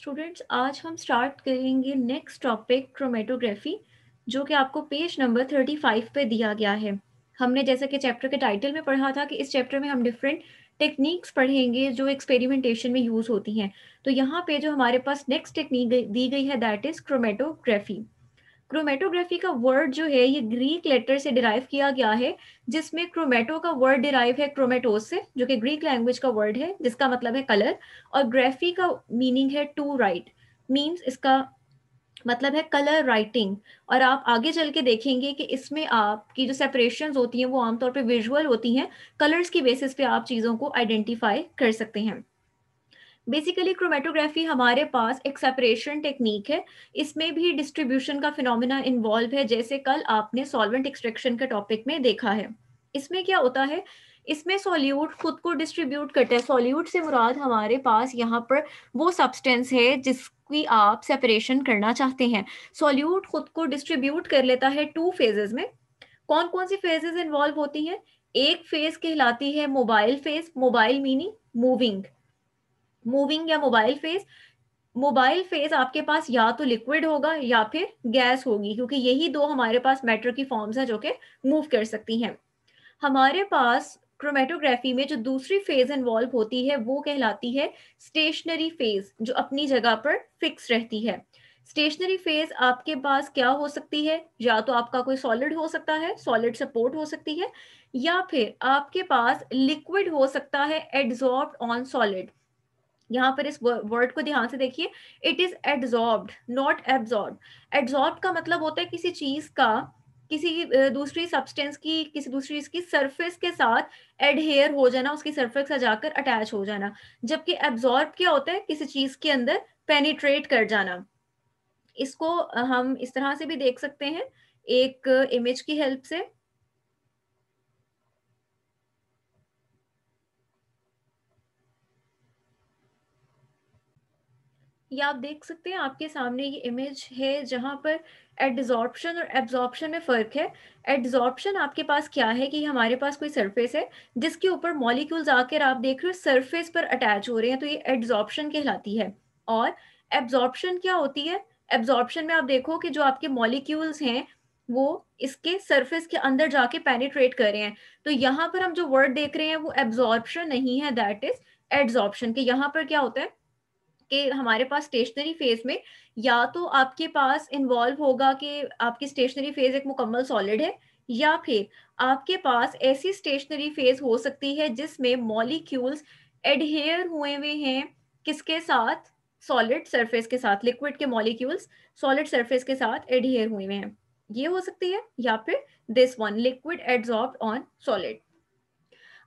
students आज हम start करेंगे नेक्स्ट टॉपिक क्रोमेटोग्राफी जो कि आपको पेज नंबर 35 पे दिया गया है हमने जैसा कि चैप्टर के टाइटल में पढ़ा था कि इस चैप्टर में हम डिफरेंट टेक्निक्स पढ़ेंगे जो एक्सपेरिमेंटेशन में यूज़ होती हैं तो यहाँ पे जो हमारे पास नेक्स्ट टेक्निक दी गई है दैट इज़ क्रोमेटोग्राफी क्रोमेटोग्राफी का वर्ड जो है ये ग्रीक लेटर से डिराइव किया गया है जिसमें क्रोमेटो का वर्ड डिराइव है क्रोमेटोस से जो कि ग्रीक लैंग्वेज का वर्ड है जिसका मतलब है कलर और ग्राफी का मीनिंग है टू राइट मीन्स इसका मतलब है कलर राइटिंग और आप आगे चल के देखेंगे कि इसमें आपकी जो सेपरेशन होती हैं वो आमतौर पर विजुअल होती हैं कलर्स की बेसिस पे आप चीज़ों को आइडेंटिफाई कर सकते हैं बेसिकली क्रोमेटोग्राफी हमारे पास एक सेपरेशन टेक्निक है इसमें भी डिस्ट्रीब्यूशन का फिनोमिना इन्वॉल्व है जैसे कल आपने सॉल्वेंट एक्सट्रैक्शन के टॉपिक में देखा है इसमें क्या होता है इसमें सॉल्यूट खुद को डिस्ट्रीब्यूट करता है सॉल्यूट से मुराद हमारे पास यहाँ पर वो सब्सटेंस है जिसकी आप सेपरेशन करना चाहते हैं सॉल्यूट खुद को डिस्ट्रीब्यूट कर लेता है टू फेजेस में कौन कौन सी फेजेस इन्वॉल्व होती हैं एक फेज कहलाती है mobile phase mobile meaning moving moving या मोबाइल फेज मोबाइल फेज आपके पास या तो लिक्विड होगा या फिर गैस होगी क्योंकि यही दो हमारे पास मैटर की फॉर्म्स हैं जो कि मूव कर सकती हैं हमारे पास क्रोमेटोग्राफी में जो दूसरी फेज इन्वॉल्व होती है वो कहलाती है स्टेशनरी फेज जो अपनी जगह पर फिक्स रहती है स्टेशनरी फेज आपके पास क्या हो सकती है या तो आपका कोई सॉलिड हो सकता है सॉलिड सपोर्ट हो सकती है या फिर आपके पास लिक्विड हो सकता है एड्जॉर्ब ऑन सॉलिड यहाँ पर इस वर्ड को ध्यान से देखिए it is adsorbed not absorb adsorb का मतलब होता है किसी चीज का किसी दूसरी सब्सटेंस की किसी दूसरी चीज की सरफेस के साथ एडहेयर हो जाना उसकी सरफेस से जाकर अटैच हो जाना जबकि एब्जॉर्ब क्या होता है किसी चीज के अंदर पेनिट्रेट कर जाना इसको हम इस तरह से भी देख सकते हैं एक इमेज की हेल्प से ये आप देख सकते हैं आपके सामने ये इमेज है जहाँ पर एडजॉर्प्शन और एब्जॉर्प्शन में फ़र्क है एडजॉर्प्शन आपके पास क्या है कि हमारे पास कोई सरफेस है जिसके ऊपर मॉलिक्यूल्स आकर आप देख रहे हो सरफेस पर अटैच हो रहे हैं तो ये एडजॉर्प्शन कहलाती है और एब्जॉर्प्शन क्या होती है एब्जॉर्प्शन में आप देखो कि जो आपके मॉलिक्यूल्स हैं वो इसके सरफेस के अंदर जाके पेनिट्रेट कर रहे हैं तो यहाँ पर हम जो वर्ड देख रहे हैं वो एब्जॉर्प्शन नहीं है दैट इज एड्जॉर्प्शन के यहाँ पर क्या होता है कि हमारे पास स्टेशनरी फेज में या तो आपके पास इन्वॉल्व होगा कि आपकी स्टेशनरी फेज एक मुकम्मल सॉलिड है या फिर आपके पास ऐसी स्टेशनरी फेज हो सकती है जिसमें मॉलिक्यूल्स एडहेयर हुए हुए हैं किसके साथ सॉलिड सरफेस के साथ लिक्विड के मॉलिक्यूल्स सॉलिड सरफेस के साथ एडहेयर हुए हुए हैं ये हो सकती है या फिर this one liquid adsorb on solid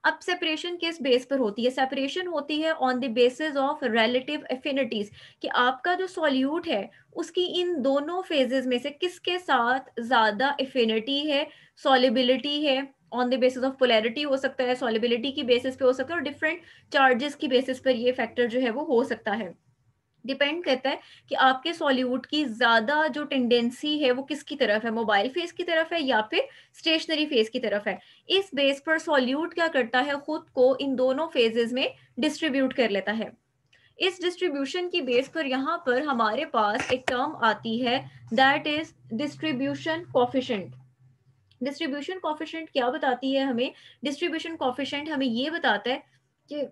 अब सेपरेशन किस बेस पर होती है सेपरेशन होती है on the basis of relative affinities कि आपका जो सॉल्यूट है उसकी इन दोनों फेजेस में से किसके साथ ज्यादा एफिनिटी है सॉलिबिलिटी है on the basis of polarity हो सकता है सॉलिबिलिटी की बेसिस पे हो सकता है और डिफरेंट चार्जेस की बेसिस पर ये फैक्टर जो है वो हो सकता है डिपेंड करता है कि आपके सॉलीवुड की ज्यादा जो टेंडेंसी है वो किसकी तरफ है मोबाइल फेस की तरफ है या फिर स्टेशनरी फेस की तरफ है इस बेस पर सॉलीवुड क्या करता है खुद को इन दोनों फेजेज में डिस्ट्रीब्यूट कर लेता है इस डिस्ट्रीब्यूशन की बेस पर यहाँ पर हमारे पास एक टर्म आती है that is distribution coefficient distribution coefficient क्या बताती है हमें डिस्ट्रीब्यूशन कॉफिशेंट हमें ये बताता है कि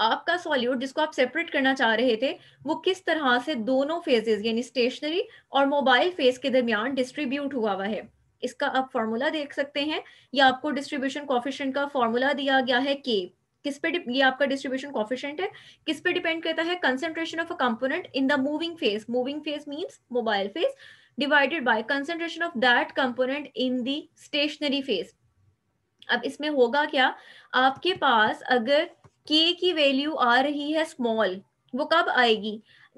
आपका सॉल्यूट जिसको आप सेपरेट करना चाह रहे थे वो किस तरह से दोनों फेजेस यानी स्टेशनरी और मोबाइल फेज के दरमियान डिस्ट्रीब्यूट हुआ हुआ है इसका आप फॉर्मूला देख सकते हैं या आपको डिस्ट्रीब्यूशन कॉफिशेंट का फॉर्मूला दिया गया है के किस पे ये आपका डिस्ट्रीब्यूशन कॉफिशेंट है किस पे डिपेंड करता है concentration of a component in the moving phase moving phase means mobile phase divided by concentration of that component in the stationary phase अब इसमें होगा क्या आपके पास अगर के की वैल्यू आ रही है स्मॉल वो कब आएगी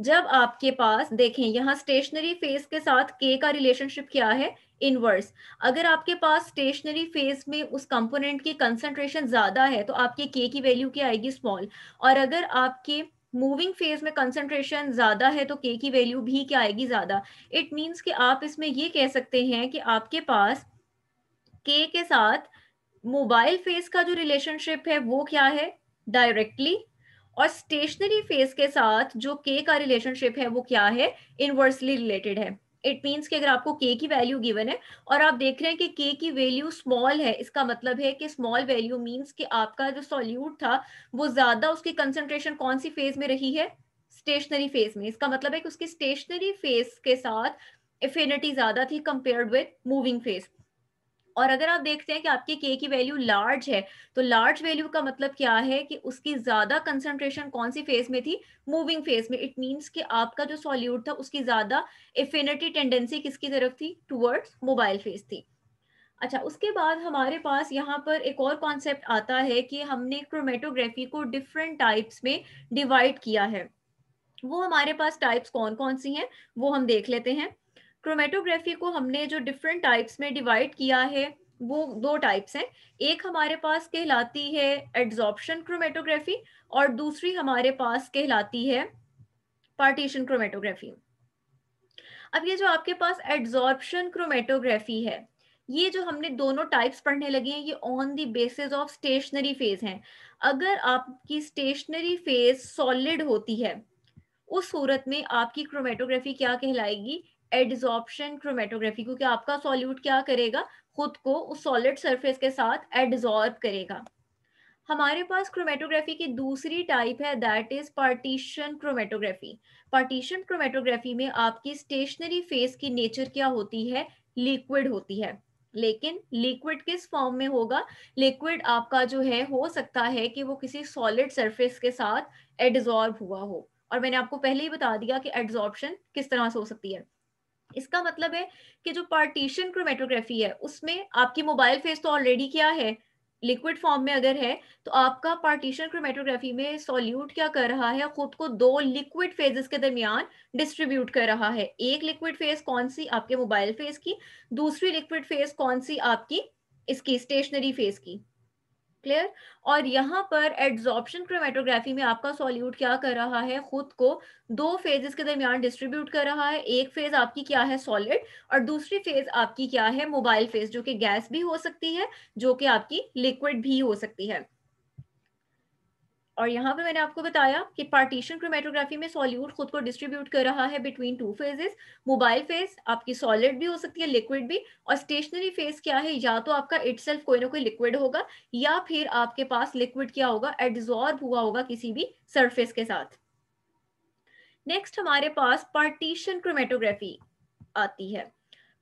जब आपके पास देखें यहाँ स्टेशनरी फेज के साथ के का रिलेशनशिप क्या है इनवर्स अगर आपके पास स्टेशनरी फेज में उस कंपोनेंट की कंसंट्रेशन ज्यादा है तो आपके के की वैल्यू क्या आएगी स्मॉल और अगर आपके मूविंग फेज में कंसंट्रेशन ज्यादा है तो के की वैल्यू भी क्या आएगी ज्यादा इट मीन्स कि आप इसमें ये कह सकते हैं कि आपके पास के के साथ मोबाइल फेज का जो रिलेशनशिप है वो क्या है डायरेक्टली और स्टेशनरी फेज के साथ जो के का रिलेशनशिप है वो क्या है इनवर्सली रिलेटेड है इट मीन्स कि अगर आपको के की वैल्यू गिवन है और आप देख रहे हैं कि के की वैल्यू स्मॉल है इसका मतलब है कि स्मॉल वैल्यू मीन्स कि आपका जो सॉल्यूट था वो ज्यादा उसकी कंसेंट्रेशन कौन सी फेज में रही है स्टेशनरी फेज में इसका मतलब है कि उसकी स्टेशनरी फेज के साथ इफिनिटी ज्यादा थी कंपेयर्ड विद मूविंग फेज और अगर आप देखते हैं कि आपके के की वैल्यू लार्ज है तो लार्ज वैल्यू का मतलब क्या है कि उसकी ज्यादा कंसंट्रेशन कौन सी फेज में थी मूविंग फेज में इट मीन्स कि आपका जो सॉल्यूट था उसकी ज्यादा एफिनिटी टेंडेंसी किसकी तरफ थी टूवर्ड्स मोबाइल फेज थी अच्छा उसके बाद हमारे पास यहाँ पर एक और कॉन्सेप्ट आता है कि हमने क्रोमेटोग्राफी को डिफरेंट टाइप्स में डिवाइड किया है वो हमारे पास टाइप्स कौन कौन सी हैं वो हम देख लेते हैं क्रोमेटोग्राफी को हमने जो डिफरेंट टाइप्स में डिवाइड किया है वो दो टाइप्स हैं एक हमारे पास कहलाती है एड्जॉर्प्शन क्रोमेटोग्राफी और दूसरी हमारे पास कहलाती है पार्टीशन क्रोमेटोग्राफी अब ये जो आपके पास एड्जॉर्प्शन क्रोमेटोग्राफी है ये जो हमने दोनों टाइप्स पढ़ने लगे हैं ये on the basis of stationary phase हैं अगर आपकी स्टेशनरी फेज सॉलिड होती है उस सूरत में आपकी क्रोमेटोग्राफी क्या कहलाएगी एडजॉर्प्शन क्रोमेटोग्राफी क्योंकि आपका सॉल्यूट क्या करेगा खुद को उस सॉलिड सरफेस के साथ एडजॉर्ब करेगा हमारे पास क्रोमेटोग्राफी की दूसरी टाइप है that is partition chromatography partition chromatography में आपकी स्टेशनरी फेस की नेचर क्या होती है लिक्विड होती है लेकिन लिक्विड किस फॉर्म में होगा लिक्विड आपका जो है हो सकता है कि वो किसी सॉलिड सरफेस के साथ एडजॉर्ब हुआ हो और मैंने आपको पहले ही बता दिया कि एड्जॉर्प्शन किस तरह से हो सकती है इसका मतलब है कि जो पार्टीशन क्रोमेटोग्राफी है उसमें आपकी मोबाइल फेस तो ऑलरेडी क्या है लिक्विड फॉर्म में अगर है तो आपका पार्टीशन क्रोमेटोग्राफी में सॉल्यूट क्या कर रहा है खुद को दो लिक्विड फेजेस के दरमियान डिस्ट्रीब्यूट कर रहा है एक लिक्विड फेज कौन सी आपके मोबाइल फेज की दूसरी लिक्विड फेज कौन सी आपकी इसकी स्टेशनरी फेज की क्लियर और यहाँ पर एड्जॉर्प्शन क्रोमेटोग्राफी में आपका सॉल्यूट क्या कर रहा है खुद को दो फेजेस के दरमियान डिस्ट्रीब्यूट कर रहा है एक फेज आपकी क्या है सॉलिड और दूसरी फेज आपकी क्या है मोबाइल फेज जो कि गैस भी हो सकती है जो कि आपकी लिक्विड भी हो सकती है और यहाँ पे मैंने आपको बताया कि पार्टीशन क्रोमेटोग्राफी में सॉल्यूट खुद को डिस्ट्रीब्यूट कर रहा है between two phases mobile phase आपकी सॉलिड भी हो सकती है लिक्विड भी और स्टेशनरी फेज क्या है या तो आपका इट कोई ना कोई लिक्विड होगा या फिर आपके पास लिक्विड क्या होगा एडजॉर्ब हुआ होगा किसी भी सरफेस के साथ नेक्स्ट हमारे पास पार्टीशन क्रोमेटोग्राफी आती है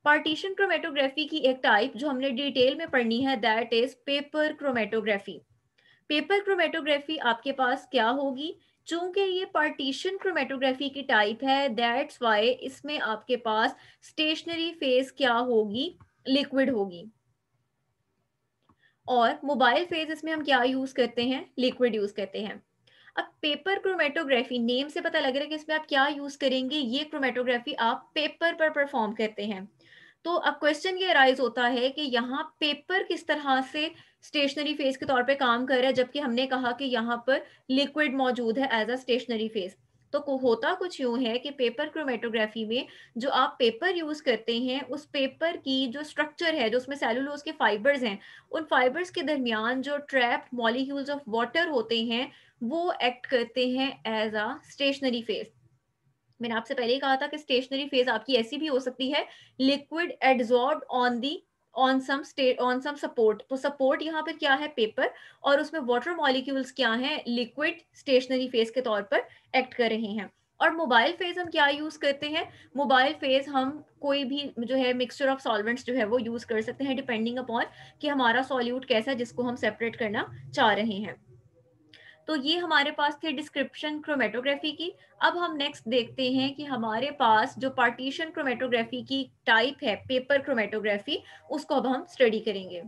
पार्टीशन क्रोमेटोग्राफी की एक टाइप जो हमने डिटेल में पढ़नी है that is paper chromatography paper chromatography आपके पास क्या होगी चूंकि ये पार्टीशन क्रोमेटोग्राफी की टाइप है दैट्स वाई इसमें आपके पास स्टेशनरी फेज क्या होगी लिक्विड होगी और मोबाइल फेज इसमें हम क्या यूज करते हैं लिक्विड यूज करते हैं अब पेपर क्रोमेटोग्राफी नेम से पता लग रहा है कि इसमें आप क्या यूज करेंगे ये क्रोमेटोग्राफी आप पेपर पर परफॉर्म करते हैं तो अब क्वेश्चन ये राइज होता है कि यहाँ पेपर किस तरह से स्टेशनरी फेज के तौर पे काम कर रहा है जबकि हमने कहा कि यहाँ पर लिक्विड मौजूद है एज अ स्टेशनरी फेज तो होता कुछ यूं है कि पेपर क्रोमेटोग्राफी में जो आप पेपर यूज करते हैं उस पेपर की जो स्ट्रक्चर है जो उसमें सेलुलोज के फाइबर्स हैं उन फाइबर्स के दरमियान जो ट्रैप मॉलिक्यूल्स ऑफ वाटर होते हैं वो एक्ट करते हैं एज अ स्टेशनरी फेज मैंने आपसे पहले ही कहा था कि स्टेशनरी फेज आपकी ऐसी भी हो सकती है liquid adsorb on the on some state on some support तो सपोर्ट यहाँ पर क्या है पेपर और उसमें वाटर मॉलिक्यूल्स क्या है लिक्विड स्टेशनरी फेज के तौर पर एक्ट कर रहे हैं और मोबाइल फेज हम क्या यूज करते हैं मोबाइल फेज हम कोई भी जो है मिक्सचर ऑफ सॉल्वेंट्स जो है वो यूज कर सकते हैं डिपेंडिंग अपॉन कि हमारा सॉल्यूट कैसा है जिसको हम सेपरेट करना चाह रहे हैं तो ये हमारे पास थे डिस्क्रिप्शन क्रोमेटोग्राफी की अब हम नेक्स्ट देखते हैं कि हमारे पास जो पार्टीशन क्रोमेटोग्राफी की टाइप है पेपर क्रोमेटोग्राफी उसको अब हम स्टडी करेंगे